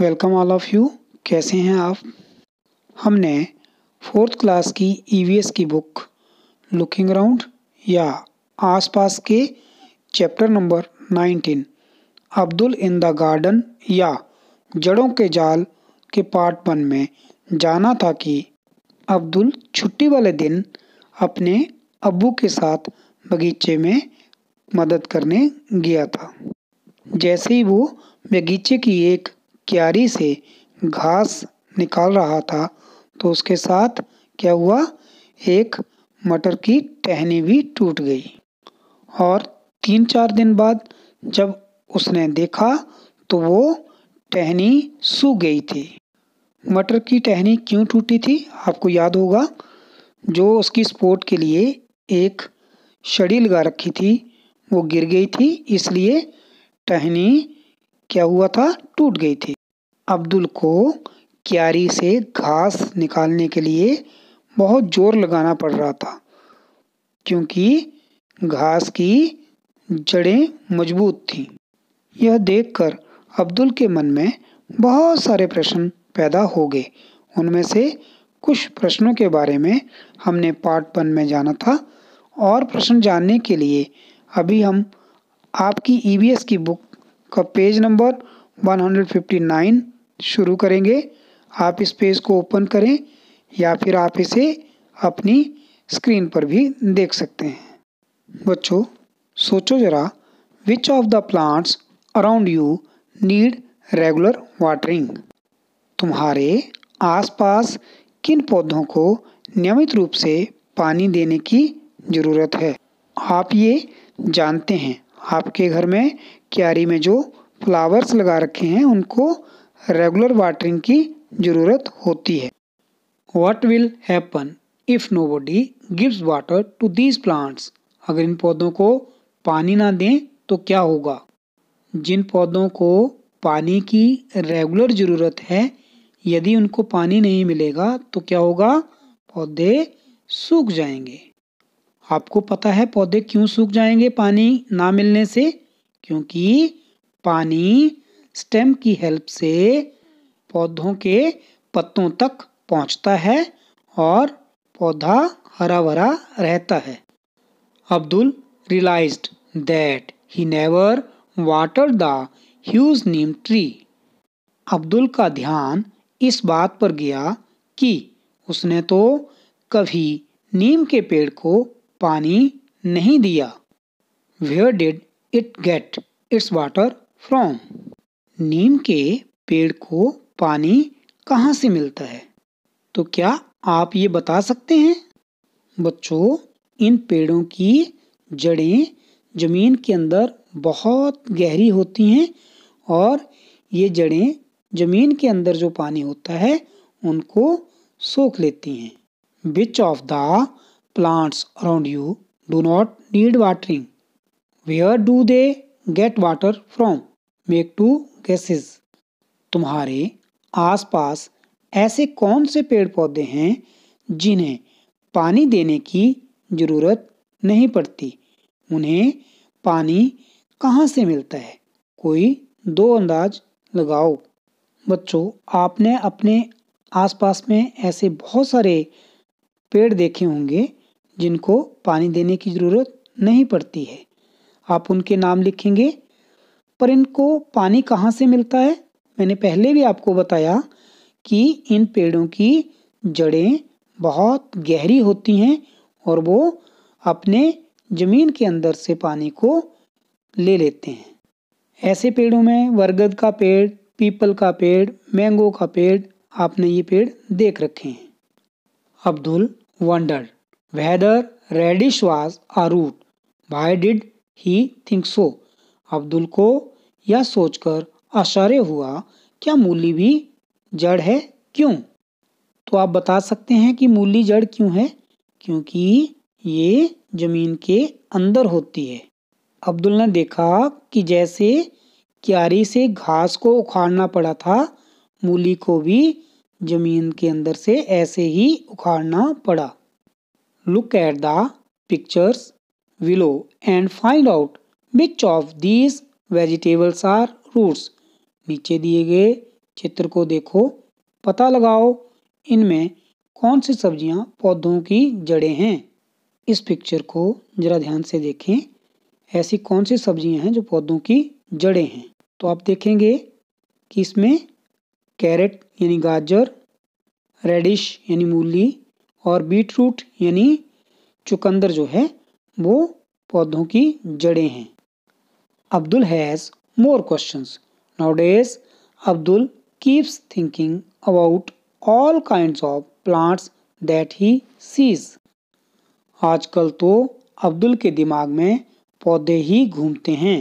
Welcome all of you कैसे हैं आप हमने फोर्थ क्लास की ईवीएस e की बुक लुकिंग राउंड या आसपास के chapter number 19 Abdul in the garden या जड़ों के जाल के पार्ट वन में जाना था कि अब्दुल छुट्टी वाले दिन अपने अबू के साथ बगीचे में मदद करने गया था जैसे ही वो बगीचे की एक क्यारी से घास निकाल रहा था तो उसके साथ क्या हुआ एक मटर की टहनी भी टूट गई और तीन चार दिन बाद जब उसने देखा तो वो टहनी सूख गई थी मटर की टहनी क्यों टूटी थी आपको याद होगा जो उसकी स्पोर्ट के लिए एक शडी लगा रखी थी वो गिर गई थी इसलिए टहनी क्या हुआ था टूट गई थी अब्दुल को क्यारी से घास निकालने के लिए बहुत जोर लगाना पड़ रहा था क्योंकि घास की जड़ें मजबूत थीं। यह देखकर अब्दुल के मन में बहुत सारे प्रश्न पैदा हो गए उनमें से कुछ प्रश्नों के बारे में हमने पार्ट वन में जाना था और प्रश्न जानने के लिए अभी हम आपकी ई e की बुक का पेज नंबर 159 शुरू करेंगे आप इस पेज को ओपन करें या फिर आप इसे अपनी स्क्रीन पर भी देख सकते हैं बच्चों सोचो ज़रा which of the plants around you need regular watering तुम्हारे आसपास किन पौधों को नियमित रूप से पानी देने की ज़रूरत है आप ये जानते हैं आपके घर में क्यारी में जो फ्लावर्स लगा रखे हैं उनको रेगुलर वाटरिंग की ज़रूरत होती है what will happen if nobody gives water to these plants अगर इन पौधों को पानी ना दें तो क्या होगा जिन पौधों को पानी की रेगुलर ज़रूरत है यदि उनको पानी नहीं मिलेगा तो क्या होगा पौधे सूख जाएंगे आपको पता है पौधे क्यों सूख जाएंगे पानी ना मिलने से क्योंकि पानी स्टेम की हेल्प से पौधों के पत्तों तक पहुंचता है और पौधा हरा भरा रहता है Abdul realised that he never water the huge neem tree Abdul का ध्यान इस बात पर गया कि उसने तो कभी नीम के पेड़ को पानी नहीं दिया where did it get its water from नीम के पेड़ को पानी कहाँ से मिलता है तो क्या आप ये बता सकते हैं बच्चों इन पेड़ों की जड़ें जमीन के अंदर बहुत गहरी होती हैं और ये जड़ें जमीन के अंदर जो पानी होता है उनको सोख लेती हैं which of the plants around you do not need watering where do they get water from make two cases तुम्हारे आसपास ऐसे कौन से पेड़ पौधे हैं जिन्हें पानी देने की ज़रूरत नहीं पड़ती उन्हें पानी कहाँ से मिलता है कोई दो अंदाज लगाओ बच्चों आपने अपने आसपास में ऐसे बहुत सारे पेड़ देखे होंगे जिनको पानी देने की ज़रूरत नहीं पड़ती है आप उनके नाम लिखेंगे पर इनको पानी कहाँ से मिलता है मैंने पहले भी आपको बताया कि इन पेड़ों की जड़ें बहुत गहरी होती हैं और वो अपने ज़मीन के अंदर से पानी को ले लेते हैं ऐसे पेड़ों में वरगद का पेड़ पीपल का पेड़ मैंगो का पेड़ आपने ये पेड़ देख रखे हैं Abdul wonder whether radish a root root. Did he he so so? Abdul को यह सोचकर आश्चर्य हुआ क्या मूली भी जड़ है क्यों तो आप बता सकते हैं कि मूली जड़ क्यों है क्योंकि ये जमीन के अंदर होती है अब्दुल ने देखा कि जैसे क्यारी से घास को उखाड़ना पड़ा था मूली को भी जमीन के अंदर से ऐसे ही उखाड़ना पड़ा look at the pictures below and find out which of these vegetables are roots नीचे दिए गए चित्र को देखो पता लगाओ इनमें कौन सी सब्जियां पौधों की जड़ें हैं इस पिक्चर को जरा ध्यान से देखें ऐसी कौन सी सब्जियां हैं जो पौधों की जड़ें हैं तो आप देखेंगे कि इसमें कैरेट यानी गाजर रेडिश यानी मूली और बीट रूट यानी चुकंदर जो है वो पौधों की जड़ें हैं Abdul has more questions. Nowadays, Abdul keeps thinking about all kinds of plants that he sees. आजकल तो अब्दुल के दिमाग में पौधे ही घूमते हैं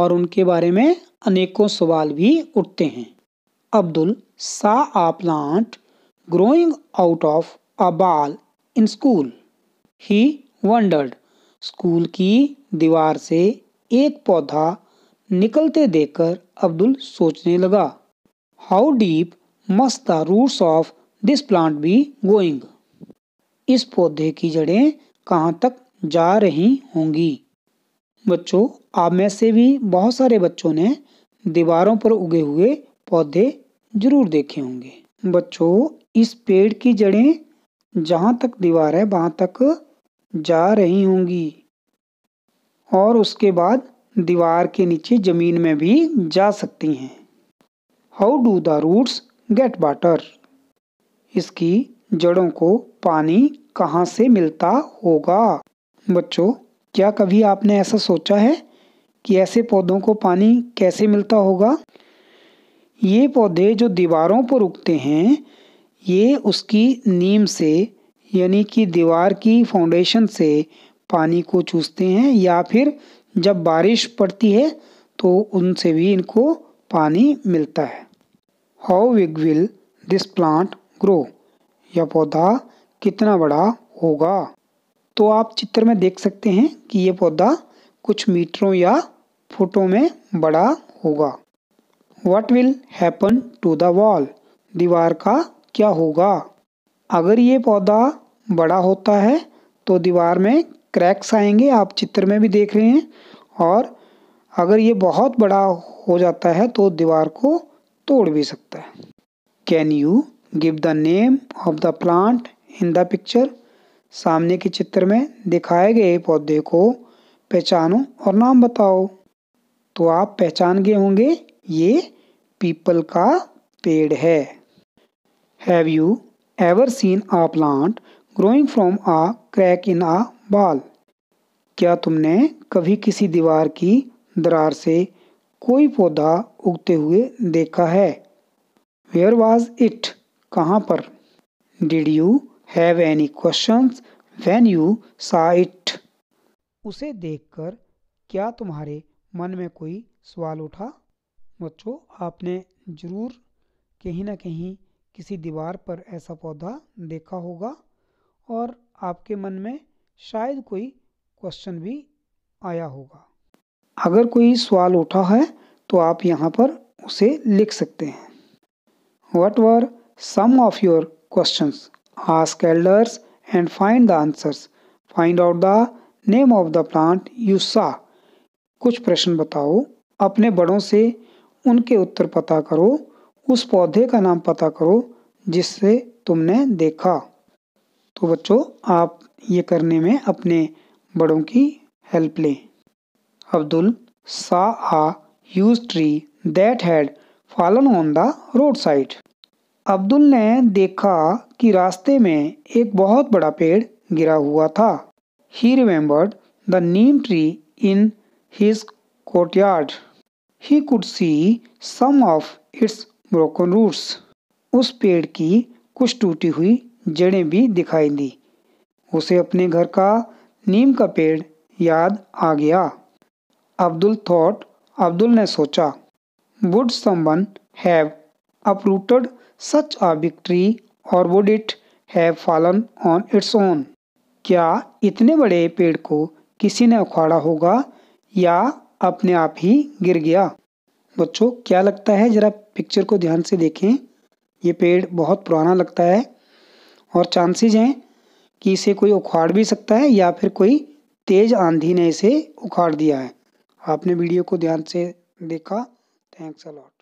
और उनके बारे में अनेकों सवाल भी उठते हैं Abdul saw a plant growing out of a wall in school he wondered school की दीवार से एक पौधा निकलते देखकर अब्दुल सोचने लगा how deep must the roots of this plant be going इस पौधे की जड़ें कहाँ तक जा रही होंगी बच्चों आप में से भी बहुत सारे बच्चों ने दीवारों पर उगे हुए पौधे जरूर देखे होंगे बच्चों इस पेड़ की जड़ें जहाँ तक दीवार है वहाँ तक जा रही होंगी और उसके बाद दीवार के नीचे ज़मीन में भी जा सकती हैं how do the roots get water इसकी जड़ों को पानी कहाँ से मिलता होगा बच्चों क्या कभी आपने ऐसा सोचा है कि ऐसे पौधों को पानी कैसे मिलता होगा ये पौधे जो दीवारों पर उगते हैं ये उसकी नीम से यानी कि दीवार की फाउंडेशन से पानी को चूसते हैं या फिर जब बारिश पड़ती है तो उनसे भी इनको पानी मिलता है how big will this plant grow यह पौधा कितना बड़ा होगा तो आप चित्र में देख सकते हैं कि यह पौधा कुछ मीटरों या फुटों में बड़ा होगा what will happen to the wall दीवार का क्या होगा अगर ये पौधा बड़ा होता है तो दीवार में क्रैक्स आएंगे आप चित्र में भी देख रहे हैं और अगर ये बहुत बड़ा हो जाता है तो दीवार को तोड़ भी सकता है can you give the name of the plant in the picture सामने के चित्र में दिखाए गए पौधे को पहचानो और नाम बताओ तो आप पहचान गए होंगे ये पीपल का पेड़ है have you ever seen a plant growing from a crack in a wall क्या तुमने कभी किसी दीवार की दरार से कोई पौधा उगते हुए देखा है वेयर वॉज इट कहाँ पर did you have any question when you saw it उसे देखकर क्या तुम्हारे मन में कोई सवाल उठा बच्चों आपने ज़रूर कहीं ना कहीं किसी दीवार पर ऐसा पौधा देखा होगा और आपके मन में शायद कोई क्वेश्चन भी आया होगा अगर कोई सवाल उठा है तो आप यहाँ पर उसे लिख सकते हैं whatever some of your question ask elders and find the answers find out the name of the plant you saw कुछ प्रश्न बताओ अपने बड़ों से उनके उत्तर पता करो उस पौधे का नाम पता करो जिससे तुमने देखा तो बच्चों आप ये करने में अपने बड़ों की हेल्प लें Abdul saw a huge tree that had fallen on the road side Abdul ने देखा कि रास्ते में एक बहुत बड़ा पेड़ गिरा हुआ था he remembered the neem tree in his courtyard he could see some of its broken roots उस पेड़ की कुछ टूटी हुई जड़ें भी दिखाई दी उसे अपने घर का नीम का पेड़ याद आ गया अब्दुल थॉट अब्दुल ने सोचा would someone have uprooted such a big tree और would it have fallen on its own क्या इतने बड़े पेड़ को किसी ने उखाड़ा होगा या अपने आप ही गिर गया बच्चों क्या लगता है जरा पिक्चर को ध्यान से देखें ये पेड़ बहुत पुराना लगता है और चांसेज हैं कि इसे कोई उखाड़ भी सकता है या फिर कोई तेज़ आंधी ने इसे उखाड़ दिया है आपने वीडियो को ध्यान से देखा थैंक्स अ लॉट